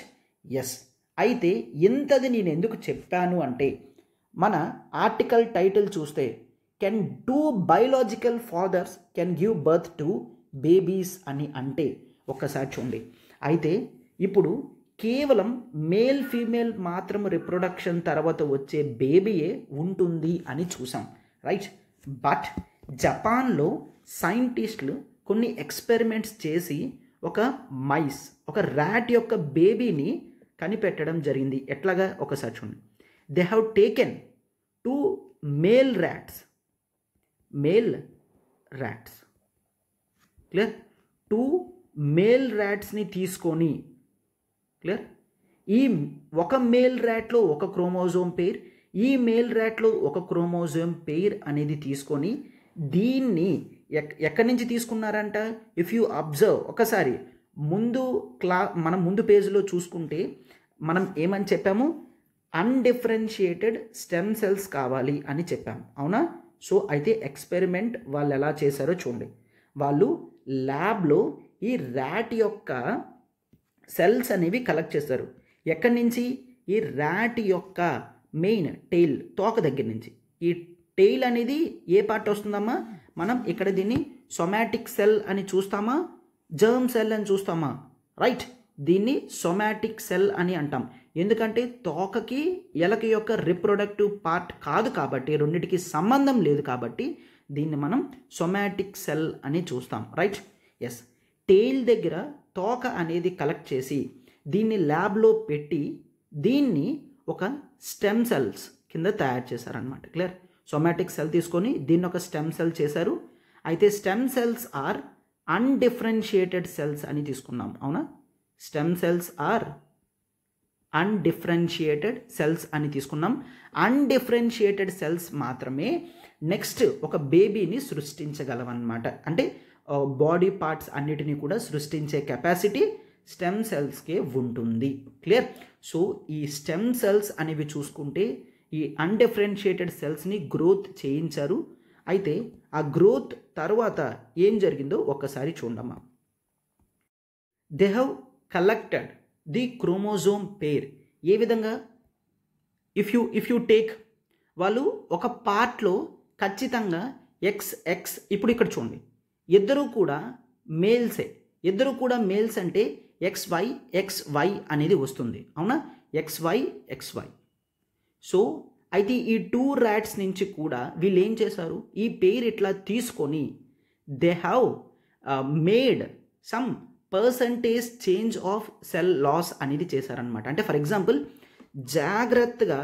ఎస్ అయితే ఇంతది నేను ఎందుకు చెప్పాను అంటే మన ఆర్టికల్ టైటిల్ చూస్తే can two biological fathers can give birth to babies అని అంటే ఒక్కసారి చూడండి అయితే ఇప్పుడు కేవలం మేల్ ఫీమేల్ మాత్రం రిప్రొడక్షన్ తర్వాత వచ్చే బేబీయే ఉంటుంది అని చూసాం రైట్ బట్ జపాన్లో సైంటిస్టులు కొన్ని ఎక్స్పెరిమెంట్స్ చేసి ఒక మైస్ ఒక ర్యాట్ యొక్క బేబీని కనిపెట్టడం జరిగింది ఎట్లాగా ఒకసారి చూడండి they have taken two male rats. Male rats. Clear two male ర్యాట్స్ని తీసుకొని క్లియర్ ఈ ఒక మేల్ ర్యాట్లో ఒక క్రోమోజోమ్ పేర్ ఈ మేల్ ర్యాట్లో ఒక క్రోమోజోమ్ పేర్ అనేది తీసుకొని దీన్ని ఎక్కడి నుంచి తీసుకున్నారంట ఇఫ్ యూ అబ్జర్వ్ ఒకసారి ముందు క్లా మనం ముందు పేజ్లో చూసుకుంటే మనం ఏమని చెప్పాము అన్డిఫరెన్షియేటెడ్ స్టెమ్ సెల్స్ కావాలి అని చెప్పాం అవునా సో అయితే ఎక్స్పెరిమెంట్ వాళ్ళు ఎలా చేశారో చూడండి వాళ్ళు ల్యాబ్లో ఈ ర్యాట్ యొక్క సెల్స్ అనేవి కలెక్ట్ చేస్తారు ఎక్కడి నుంచి ఈ ర్యాట్ యొక్క మెయిన్ టెయిల్ తోక దగ్గర నుంచి ఈ టెయిల్ అనేది ఏ పార్ట్ వస్తుందమ్మా మనం ఇక్కడ దీన్ని సొమాటిక్ సెల్ అని చూస్తామా జర్మ్ సెల్ అని చూస్తామా రైట్ దీన్ని సొమాటిక్ సెల్ అని అంటాం ఎందుకంటే తోకకి ఎలక యొక్క రిప్రొడక్టివ్ పార్ట్ కాదు కాబట్టి రెండింటికి సంబంధం లేదు కాబట్టి దీన్ని మనం సొమాటిక్ సెల్ అని చూస్తాం రైట్ ఎస్ టెయిల్ దగ్గర తోక అనేది కలెక్ట్ చేసి దీన్ని ల్యాబ్లో పెట్టి దీన్ని ఒక స్టెమ్ సెల్స్ కింద తయారు చేశారనమాట క్లియర్ సొమాటిక్ సెల్ తీసుకొని దీన్ని ఒక స్టెమ్ సెల్ చేశారు అయితే stem cells are undifferentiated cells అని తీసుకున్నాం అవునా stem cells are undifferentiated cells అని తీసుకున్నాం అన్డిఫరెన్షియేటెడ్ సెల్స్ మాత్రమే నెక్స్ట్ ఒక బేబీని సృష్టించగలవన్నమాట అంటే బాడీ పార్ట్స్ అన్నిటినీ కూడా సృష్టించే కెపాసిటీ స్టెమ్ సెల్స్కే ఉంటుంది క్లియర్ సో ఈ స్టెమ్ సెల్స్ అనేవి చూసుకుంటే ఈ అన్డిఫరెన్షియేటెడ్ సెల్స్ని గ్రోత్ చేయించారు అయితే ఆ గ్రోత్ తర్వాత ఏం జరిగిందో ఒక్కసారి చూడమ్మా they have collected the chromosome pair ఏ విధంగా if you if you take వాళ్ళు ఒక పార్ట్లో ఖచ్చితంగా ఎక్స్ ఎక్స్ ఇప్పుడు ఇక్కడ చూడండి ఇద్దరూ కూడా మేల్సే ఇద్దరు కూడా మేల్స్ అంటే ఎక్స్ వై ఎక్స్ వై అనేది వస్తుంది అవునా X Y X Y so అయితే ఈ టూ ర్యాట్స్ నుంచి కూడా వీళ్ళు ఏం చేశారు ఈ పేరు ఇట్లా తీసుకొని they have made some percentage change of cell loss అనేది చేశారనమాట అంటే ఫర్ ఎగ్జాంపుల్ జాగ్రత్తగా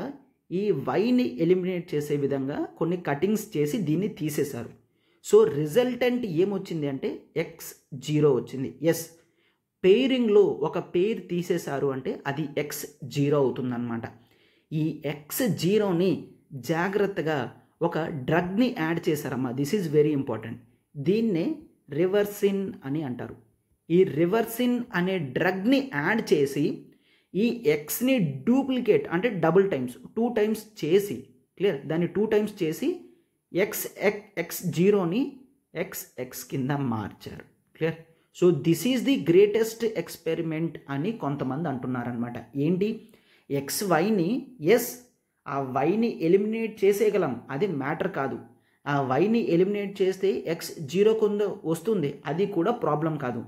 ఈ వైని ఎలిమినేట్ చేసే విధంగా కొన్ని కటింగ్స్ చేసి దీన్ని తీసేశారు సో రిజల్టెంట్ ఏమొచ్చింది అంటే ఎక్స్ జీరో వచ్చింది ఎస్ పెయిరింగ్లో ఒక పెయిర్ తీసేశారు అంటే అది ఎక్స్ జీరో అవుతుందన్నమాట ఈ ఎక్స్ జీరోని జాగ్రత్తగా ఒక డ్రగ్ని యాడ్ చేశారమ్మా దిస్ ఈజ్ వెరీ ఇంపార్టెంట్ దీన్నే రివర్సిన్ అని అంటారు ఈ రివర్సిన్ అనే డ్రగ్ని యాడ్ చేసి ఈ ఎక్స్ని డూప్లికేట్ అంటే డబుల్ టైమ్స్ టూ టైమ్స్ చేసి క్లియర్ దాన్ని టూ టైమ్స్ చేసి ఎక్స్ ఎక్ ఎక్స్ జీరోని ఎక్స్ ఎక్స్ కింద మార్చారు clear so this is the greatest experiment అని కొంతమంది అంటున్నారనమాట ఏంటి ఎక్స్ వైని ఎస్ ఆ వైని ఎలిమినేట్ చేసేయగలం అది మ్యాటర్ కాదు ఆ వైని ఎలిమినేట్ చేస్తే ఎక్స్ జీరో కింద వస్తుంది అది కూడా ప్రాబ్లం కాదు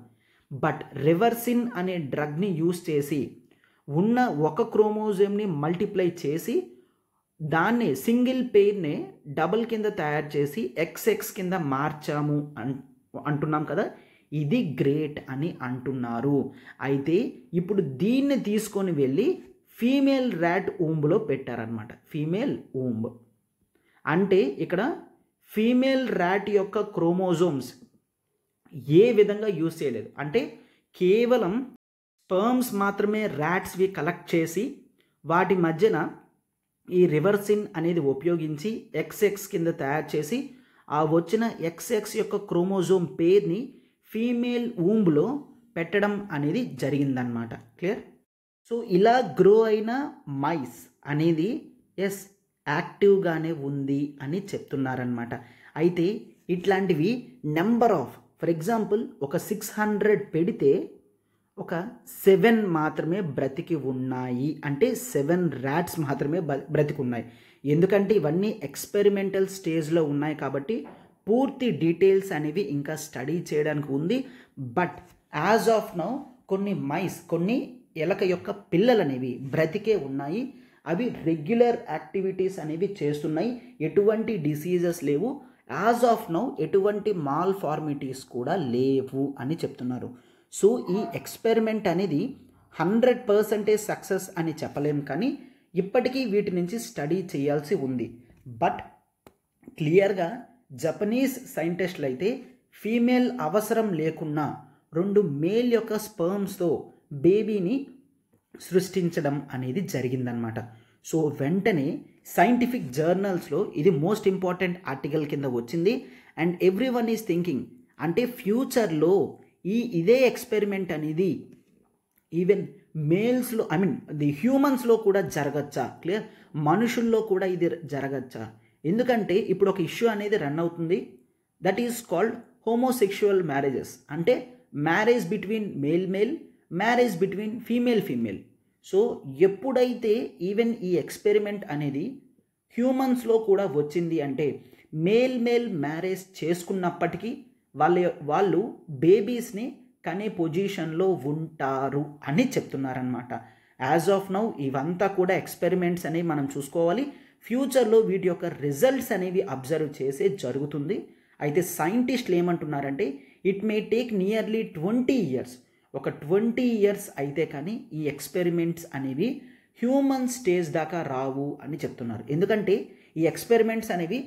బట్ రివర్సిన్ అనే డ్రగ్ని యూస్ చేసి ఉన్న ఒక క్రోమోజోమ్ని మల్టిప్లై చేసి దాన్ని సింగిల్ పెయిర్ని డబుల్ కింద తయారు చేసి ఎక్స్ఎక్స్ కింద మార్చాము అన్ అంటున్నాం కదా ఇది గ్రేట్ అని అంటున్నారు అయితే ఇప్పుడు దీన్ని తీసుకొని వెళ్ళి ఫీమేల్ ర్యాట్ ఊంబులో పెట్టారనమాట ఫీమేల్ ఊంబ్ అంటే ఇక్కడ ఫీమేల్ ర్యాట్ యొక్క క్రోమోజోమ్స్ ఏ విధంగా యూస్ చేయలేదు అంటే కేవలం స్పర్మ్స్ మాత్రమే ర్యాట్స్వి కలెక్ట్ చేసి వాటి మధ్యన ఈ రివర్సిన్ అనేది ఉపయోగించి ఎక్స్ఎక్స్ కింద తయారు చేసి ఆ వచ్చిన ఎక్స్ఎక్స్ యొక్క క్రోమోజోమ్ పేర్ని ఫీమేల్ ఊంబ్లో పెట్టడం అనేది జరిగిందనమాట క్లియర్ సో ఇలా గ్రో అయిన మైస్ అనేది ఎస్ యాక్టివ్గానే ఉంది అని చెప్తున్నారనమాట అయితే ఇట్లాంటివి నెంబర్ ఆఫ్ ఫర్ ఎగ్జాంపుల్ ఒక సిక్స్ హండ్రెడ్ పెడితే ఒక సెవెన్ మాత్రమే బ్రతికి ఉన్నాయి అంటే సెవెన్ ర్యాట్స్ మాత్రమే బ్రతికి ఉన్నాయి ఎందుకంటే ఇవన్నీ ఎక్స్పెరిమెంటల్ స్టేజ్లో ఉన్నాయి కాబట్టి పూర్తి డీటెయిల్స్ అనేవి ఇంకా స్టడీ చేయడానికి ఉంది బట్ యాజ్ ఆఫ్ నౌ కొన్ని మైస్ కొన్ని ఎలక యొక్క పిల్లలు అనేవి బ్రతికే ఉన్నాయి అవి రెగ్యులర్ యాక్టివిటీస్ అనేవి చేస్తున్నాయి ఎటువంటి డిసీజెస్ లేవు యాజ్ ఆఫ్ నౌ ఎటువంటి మాల్ ఫార్మిటీస్ కూడా లేవు అని చెప్తున్నారు సో ఈ ఎక్స్పెరిమెంట్ అనేది హండ్రెడ్ పర్సెంటేజ్ సక్సెస్ అని చెప్పలేం కానీ ఇప్పటికీ వీటి నుంచి స్టడీ చేయాల్సి ఉంది బట్ క్లియర్గా జపనీస్ సైంటిస్టులు అయితే ఫీమేల్ అవసరం లేకున్నా రెండు మేల్ యొక్క స్పర్మ్స్తో బేబీని సృష్టించడం అనేది జరిగిందనమాట సో వెంటనే సైంటిఫిక్ జర్నల్స్లో ఇది మోస్ట్ ఇంపార్టెంట్ ఆర్టికల్ కింద వచ్చింది and everyone is thinking అంటే ఫ్యూచర్లో ఈ ఇదే ఎక్స్పెరిమెంట్ అనేది ఈవెన్ మేల్స్లో ఐ మీన్ ది హ్యూమన్స్లో కూడా జరగచ్చా క్లియర్ మనుషుల్లో కూడా ఇది జరగచ్చా ఎందుకంటే ఇప్పుడు ఒక ఇష్యూ అనేది రన్ అవుతుంది that is called homosexual marriages అంటే marriage between male male marriage between female female so ఎప్పుడైతే ఈవెన్ ఈ ఎక్స్పెరిమెంట్ అనేది హ్యూమన్స్లో కూడా వచ్చింది అంటే మేల్ మేల్ మ్యారేజ్ చేసుకున్నప్పటికీ వాళ్ళ వాళ్ళు బేబీస్ని కనే పొజిషన్లో ఉంటారు అని చెప్తున్నారనమాట యాజ్ ఆఫ్ నౌ ఇవంతా కూడా ఎక్స్పెరిమెంట్స్ అనేవి మనం చూసుకోవాలి ఫ్యూచర్లో వీటి యొక్క రిజల్ట్స్ అనేవి అబ్జర్వ్ చేసే జరుగుతుంది అయితే సైంటిస్టులు ఏమంటున్నారంటే it may take nearly twenty years ఒక ట్వంటీ ఇయర్స్ అయితే కానీ ఈ ఎక్స్పెరిమెంట్స్ అనేవి హ్యూమన్ స్టేజ్ దాకా రావు అని చెప్తున్నారు ఎందుకంటే ఈ ఎక్స్పెరిమెంట్స్ అనేవి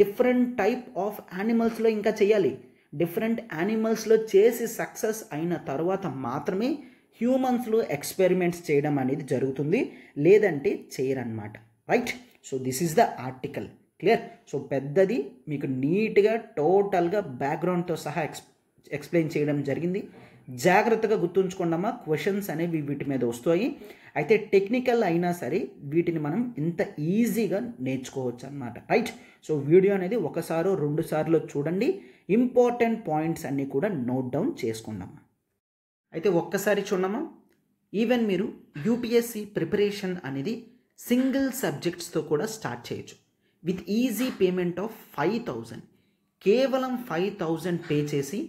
డిఫరెంట్ టైప్ ఆఫ్ యానిమల్స్లో ఇంకా చేయాలి డిఫరెంట్ యానిమల్స్లో చేసి సక్సెస్ అయిన తర్వాత మాత్రమే హ్యూమన్స్లో ఎక్స్పెరిమెంట్స్ చేయడం అనేది జరుగుతుంది లేదంటే చేయరన్నమాట right so this is the article clear so పెద్దది మీకు నీట్గా టోటల్గా బ్యాక్గ్రౌండ్తో సహా ఎక్స్ ఎక్స్ప్లెయిన్ చేయడం జరిగింది జాగ్రత్తగా గుర్తుంచుకోండమ్మా క్వశ్చన్స్ అనేవి వీటి మీద వస్తాయి అయితే టెక్నికల్ అయినా సరే వీటిని మనం ఇంత ఈజీగా నేర్చుకోవచ్చు అనమాట రైట్ సో వీడియో అనేది ఒకసారో రెండు సార్లు చూడండి ఇంపార్టెంట్ పాయింట్స్ అన్నీ కూడా నోట్ డౌన్ చేసుకుందామా అయితే ఒక్కసారి చూడమ్మా ఈవెన్ మీరు యూపీఎస్సి ప్రిపరేషన్ అనేది సింగిల్ సబ్జెక్ట్స్తో కూడా స్టార్ట్ చేయొచ్చు with easy payment of five thousand కేవలం ఫైవ్ థౌజండ్ పే చేసి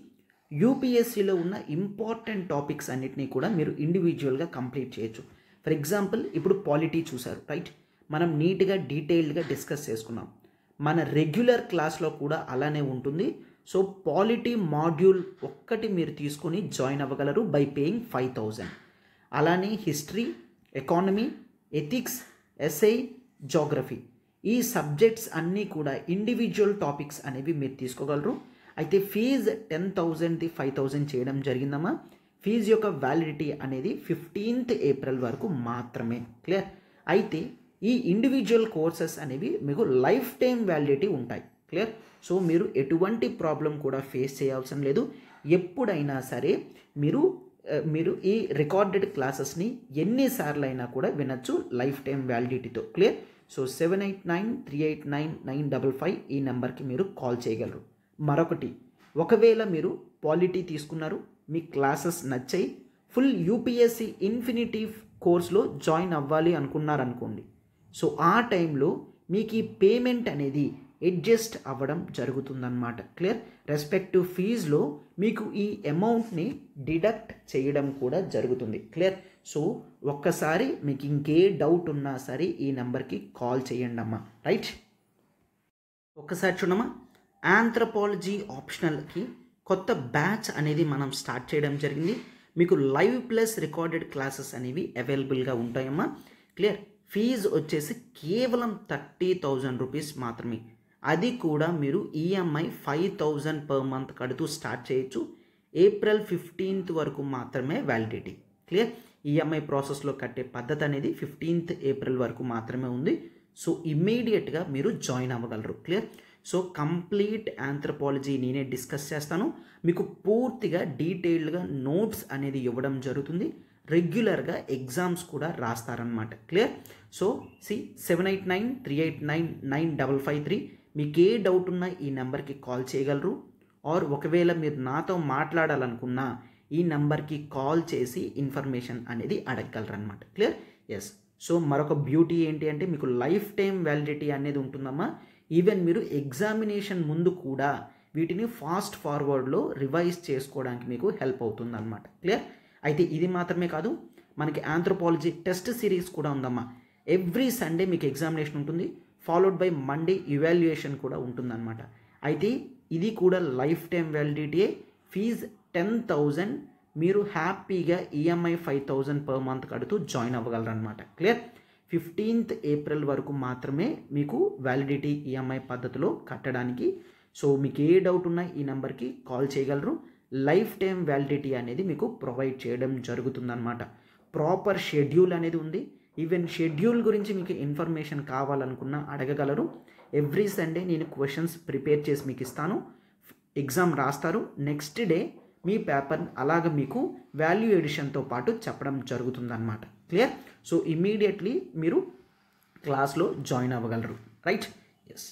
యూపీఎస్సీలో ఉన్న ఇంపార్టెంట్ టాపిక్స్ అన్నిటినీ కూడా మీరు ఇండివిజువల్గా కంప్లీట్ చేయొచ్చు ఫర్ ఎగ్జాంపుల్ ఇప్పుడు పాలిటీ చూసారు రైట్ మనం నీట్గా డీటెయిల్డ్గా డిస్కస్ చేసుకున్నాం మన రెగ్యులర్ క్లాస్లో కూడా అలానే ఉంటుంది సో పాలిటీ మాడ్యూల్ ఒక్కటి మీరు తీసుకొని జాయిన్ అవ్వగలరు బై పేయింగ్ ఫైవ్ థౌజండ్ అలానే history economy ethics SI geography ఈ సబ్జెక్ట్స్ అన్నీ కూడా ఇండివిజువల్ టాపిక్స్ అనేవి మీరు తీసుకోగలరు అయితే ఫీజ్ టెన్ థౌజండ్ది ఫైవ్ థౌజండ్ చేయడం జరిగిందమ్మా ఫీజ్ యొక్క వ్యాలిడిటీ అనేది ఫిఫ్టీన్త్ ఏప్రిల్ వరకు మాత్రమే క్లియర్ అయితే ఈ ఇండివిజువల్ కోర్సెస్ అనేవి మీకు లైఫ్ టైం వ్యాలిడిటీ ఉంటాయి క్లియర్ సో మీరు ఎటువంటి ప్రాబ్లం కూడా ఫేస్ చేయాల్సిన లేదు ఎప్పుడైనా సరే మీరు మీరు ఈ రికార్డెడ్ క్లాసెస్ని ఎన్నిసార్లు అయినా కూడా వినొచ్చు లైఫ్ టైం వ్యాలిడిటీతో clear so seven eight nine three eight nine nine double five ఈ నెంబర్కి మీరు కాల్ చేయగలరు మరొకటి ఒకవేళ మీరు పాలిటీ తీసుకున్నారు మీ క్లాసెస్ నచ్చాయి ఫుల్ యూపీఎస్సి ఇన్ఫినిటీ కోర్స్లో జాయిన్ అవ్వాలి అనుకున్నారనుకోండి సో ఆ టైంలో మీకు ఈ పేమెంట్ అనేది అడ్జస్ట్ అవ్వడం జరుగుతుందన్నమాట క్లియర్ రెస్పెక్టివ్ ఫీజులో మీకు ఈ అమౌంట్ని డిడక్ట్ చేయడం కూడా జరుగుతుంది క్లియర్ సో ఒక్కసారి మీకు ఇంకే డౌట్ ఉన్నా సరే ఈ నెంబర్కి కాల్ చేయండి అమ్మా రైట్ ఒక్కసారి చూడమ్మా ఆంథ్రపాలజీ ఆప్షనల్కి కొత్త బ్యాచ్ అనేది మనం స్టార్ట్ చేయడం జరిగింది మీకు లైవ్ ప్లస్ రికార్డెడ్ క్లాసెస్ అనేవి అవైలబుల్గా ఉంటాయమ్మా క్లియర్ ఫీజు వచ్చేసి కేవలం థర్టీ థౌజండ్ రూపీస్ మాత్రమే అది కూడా మీరు EMI five thousand per month కడుతూ స్టార్ట్ చేయొచ్చు ఏప్రిల్ ఫిఫ్టీన్త్ వరకు మాత్రమే వ్యాలిడిటీ క్లియర్ ఈఎంఐ ప్రాసెస్లో కట్టే పద్ధతి అనేది ఫిఫ్టీన్త్ ఏప్రిల్ వరకు మాత్రమే ఉంది సో ఇమ్మీడియట్గా మీరు జాయిన్ అవ్వగలరు క్లియర్ సో కంప్లీట్ ఆంథ్రపాలజీ నేనే డిస్కస్ చేస్తాను మీకు పూర్తిగా డీటెయిల్డ్గా నోట్స్ అనేది ఇవ్వడం జరుగుతుంది రెగ్యులర్గా ఎగ్జామ్స్ కూడా రాస్తారనమాట క్లియర్ సో సి seven eight nine three eight nine nine double five three మీకు ఏ డౌట్ ఉన్నా ఈ నెంబర్కి కాల్ చేయగలరు ఆర్ ఒకవేళ మీరు నాతో మాట్లాడాలనుకున్నా ఈ నెంబర్కి కాల్ చేసి ఇన్ఫర్మేషన్ అనేది అడగగలరు అనమాట క్లియర్ ఎస్ సో మరొక బ్యూటీ ఏంటి అంటే మీకు లైఫ్ టైం వ్యాలిడిటీ అనేది ఉంటుందమ్మా ఈవెన్ మీరు ఎగ్జామినేషన్ ముందు కూడా వీటిని ఫాస్ట్ ఫార్వర్డ్లో రివైజ్ చేసుకోవడానికి మీకు హెల్ప్ అవుతుంది అనమాట క్లియర్ అయితే ఇది మాత్రమే కాదు మనకి ఆంథ్రోపాలజీ టెస్ట్ సిరీస్ కూడా ఉందమ్మా ఎవ్రీ సండే మీకు ఎగ్జామినేషన్ ఉంటుంది ఫాలోడ్ బై మండే ఇవాల్యుయేషన్ కూడా ఉంటుందన్నమాట అయితే ఇది కూడా lifetime validity fees ten thousand మీరు హ్యాపీగా EMI five thousand per month కడుతూ జాయిన్ అవ్వగలరు అనమాట క్లియర్ ఫిఫ్టీన్త్ ఏప్రిల్ వరకు మాత్రమే మీకు వ్యాలిడిటీ ఈఎంఐ e పద్ధతిలో కట్టడానికి సో మీకు ఏ డౌట్ ఉన్నా ఈ నెంబర్కి కాల్ చేయగలరు లైఫ్ టైం వ్యాలిడిటీ అనేది మీకు ప్రొవైడ్ చేయడం జరుగుతుందన్నమాట ప్రాపర్ షెడ్యూల్ అనేది ఉంది ఈవెన్ షెడ్యూల్ గురించి మీకు ఇన్ఫర్మేషన్ కావాలనుకున్నా అడగగలరు ఎవ్రీ సండే నేను క్వశ్చన్స్ ప్రిపేర్ చేసి మీకు ఇస్తాను ఎగ్జామ్ రాస్తారు నెక్స్ట్ డే మీ పేపర్ అలాగ మీకు వాల్యూ ఎడిషన్తో పాటు చెప్పడం జరుగుతుందన్నమాట క్లియర్ సో ఇమీడియట్లీ మీరు క్లాస్లో జాయిన్ అవ్వగలరు రైట్ ఎస్